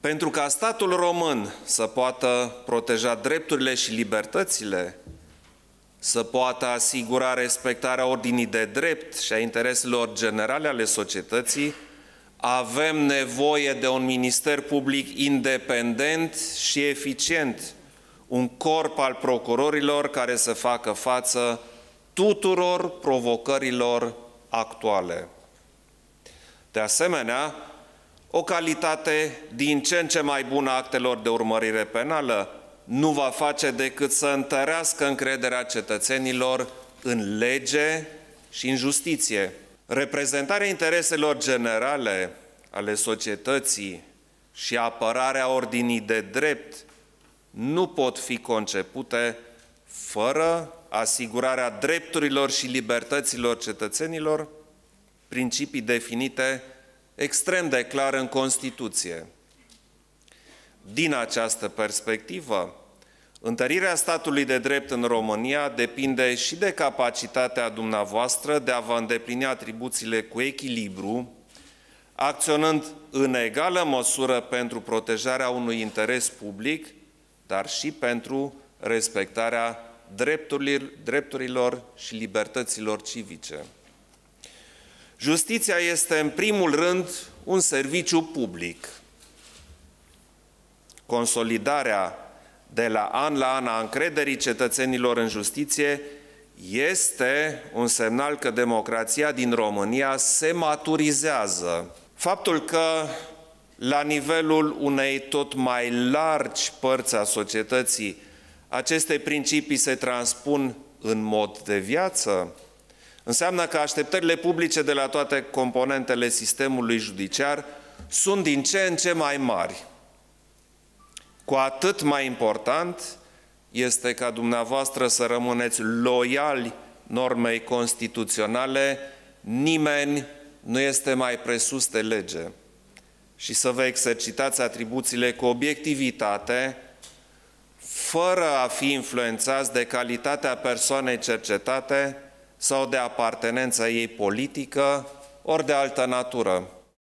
Pentru ca statul român să poată proteja drepturile și libertățile, să poată asigura respectarea ordinii de drept și a intereselor generale ale societății, avem nevoie de un minister public independent și eficient, un corp al procurorilor care să facă față tuturor provocărilor actuale. De asemenea, o calitate din ce în ce mai bună a actelor de urmărire penală nu va face decât să întărească încrederea cetățenilor în lege și în justiție. Reprezentarea intereselor generale ale societății și apărarea ordinii de drept nu pot fi concepute fără asigurarea drepturilor și libertăților cetățenilor, principii definite extrem de clar în Constituție. Din această perspectivă, întărirea statului de drept în România depinde și de capacitatea dumneavoastră de a vă îndeplini atribuțiile cu echilibru, acționând în egală măsură pentru protejarea unui interes public, dar și pentru respectarea drepturilor și libertăților civice. Justiția este, în primul rând, un serviciu public. Consolidarea de la an la an a încrederii cetățenilor în justiție este un semnal că democrația din România se maturizează. Faptul că la nivelul unei tot mai largi părți a societății aceste principii se transpun în mod de viață, Înseamnă că așteptările publice de la toate componentele sistemului judiciar sunt din ce în ce mai mari. Cu atât mai important este ca dumneavoastră să rămâneți loiali normei constituționale, nimeni nu este mai presus de lege și să vă exercitați atribuțiile cu obiectivitate, fără a fi influențați de calitatea persoanei cercetate, sau de apartenența ei politică, ori de altă natură.